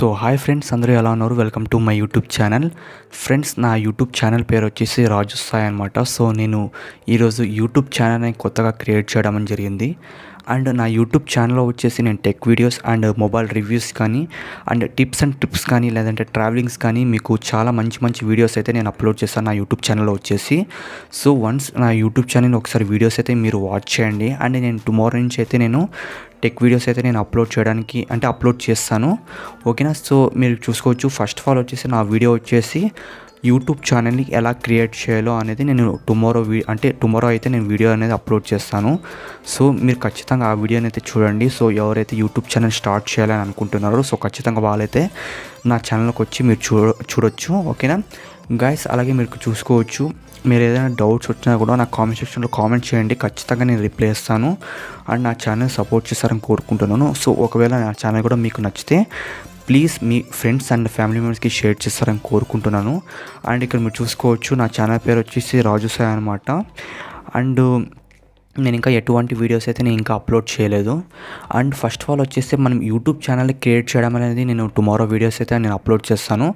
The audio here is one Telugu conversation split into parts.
సో హాయ్ ఫ్రెండ్స్ అందరూ ఎలా ఉన్నారు welcome to my YouTube channel friends నా యూట్యూబ్ ఛానల్ పేరు వచ్చేసి రాజు సాయి అనమాట సో నేను ఈరోజు యూట్యూబ్ ఛానల్ని కొత్తగా క్రియేట్ చేయడం జరిగింది అండ్ నా యూట్యూబ్ ఛానల్లో వచ్చేసి నేను tech videos and mobile reviews కానీ అండ్ టిప్స్ అండ్ ట్రిప్స్ కానీ లేదంటే ట్రావెలింగ్స్ కానీ మీకు చాలా మంచి మంచి వీడియోస్ అయితే నేను అప్లోడ్ చేస్తాను నా యూట్యూబ్ ఛానల్లో వచ్చేసి సో వన్స్ నా యూట్యూబ్ ఛానల్ ఒకసారి వీడియోస్ అయితే మీరు వాచ్ చేయండి అండ్ నేను టుమారో నుంచి అయితే నేను టెక్ వీడియోస్ అయితే నేను అప్లోడ్ చేయడానికి అంటే అప్లోడ్ చేస్తాను ఓకేనా సో మీరు చూసుకోవచ్చు ఫస్ట్ ఆఫ్ ఆల్ వచ్చేసి నా వీడియో వచ్చేసి యూట్యూబ్ ఛానల్ని ఎలా క్రియేట్ చేయాలో అనేది నేను టుమారో వీ అంటే టుమారో అయితే నేను వీడియో అనేది అప్లోడ్ చేస్తాను సో మీరు ఖచ్చితంగా ఆ వీడియోని అయితే చూడండి సో ఎవరైతే యూట్యూబ్ ఛానల్ స్టార్ట్ చేయాలని అనుకుంటున్నారో సో ఖచ్చితంగా వాళ్ళైతే నా ఛానల్కి వచ్చి మీరు చూ చూడొచ్చు ఓకేనా గైస్ అలాగే మీరు చూసుకోవచ్చు మీరు ఏదైనా డౌట్స్ వచ్చినా కూడా నా కామెంట్ సెక్షన్లో కామెంట్ చేయండి ఖచ్చితంగా నేను రిప్లై ఇస్తాను అండ్ నా ఛానల్ సపోర్ట్ చేస్తారని కోరుకుంటున్నాను సో ఒకవేళ నా ఛానల్ కూడా మీకు నచ్చితే ప్లీజ్ మీ ఫ్రెండ్స్ అండ్ ఫ్యామిలీ మెంబర్స్కి షేర్ చేస్తారని కోరుకుంటున్నాను అండ్ ఇక్కడ మీరు చూసుకోవచ్చు నా ఛానల్ పేరు వచ్చేసి రాజు సాయి అనమాట అండ్ నేను ఇంకా ఎటువంటి వీడియోస్ అయితే నేను ఇంకా అప్లోడ్ చేయలేదు అండ్ ఫస్ట్ ఆఫ్ ఆల్ వచ్చేస్తే మనం యూట్యూబ్ ఛానల్ క్రియేట్ చేయడం అనేది నేను టుమారో వీడియోస్ అయితే నేను అప్లోడ్ చేస్తాను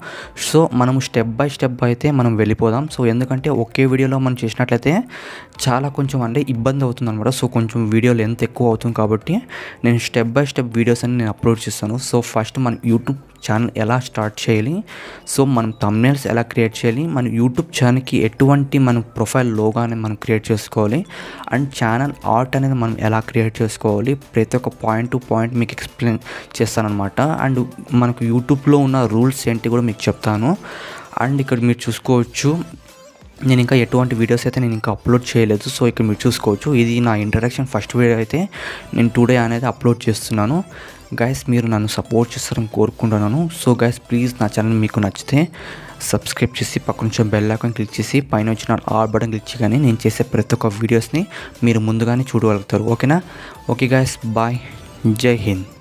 సో మనం స్టెప్ బై స్టెప్ అయితే మనం వెళ్ళిపోదాం సో ఎందుకంటే ఒకే వీడియోలో మనం చేసినట్లయితే చాలా కొంచెం అంటే ఇబ్బంది అవుతుంది అనమాట సో కొంచెం వీడియో లెంత్ ఎక్కువ అవుతుంది కాబట్టి నేను స్టెప్ బై స్టెప్ వీడియోస్ అని నేను అప్లోడ్ చేస్తాను సో ఫస్ట్ మనం యూట్యూబ్ ఛానల్ ఎలా స్టార్ట్ చేయాలి సో మనం తమ్నేల్స్ ఎలా క్రియేట్ చేయాలి మన యూట్యూబ్ ఛానల్కి ఎటువంటి మన ప్రొఫైల్ లోగానే మనం క్రియేట్ చేసుకోవాలి అండ్ ఛానల్ ఆర్ట్ అనేది మనం ఎలా క్రియేట్ చేసుకోవాలి ప్రతి ఒక్క పాయింట్ టు పాయింట్ మీకు ఎక్స్ప్లెయిన్ చేస్తానమాట అండ్ మనకు యూట్యూబ్లో ఉన్న రూల్స్ ఏంటి కూడా మీకు చెప్తాను అండ్ ఇక్కడ మీరు చూసుకోవచ్చు నేను ఇంకా ఎటువంటి వీడియోస్ అయితే నేను ఇంకా అప్లోడ్ చేయలేదు సో ఇక్కడ మీరు చూసుకోవచ్చు ఇది నా ఇంట్రడక్షన్ ఫస్ట్ వీడియో అయితే నేను టుడే అనేది అప్లోడ్ చేస్తున్నాను గైస్ మీరు నన్ను సపోర్ట్ చేస్తారని కోరుకుంటున్నాను సో గైస్ ప్లీజ్ నా ఛానల్ మీకు నచ్చితే సబ్స్క్రైబ్ చేసి పక్కనుంచి బెల్ ఐకాన్ క్లిక్ చేసి పైన వచ్చిన ఆల్ బటన్ క్లిక్ చేయగానే నేను చేసే ప్రతి ఒక్క వీడియోస్ని మీరు ముందుగానే చూడగలుగుతారు ఓకేనా ఓకే గైస్ బాయ్ జై హింద్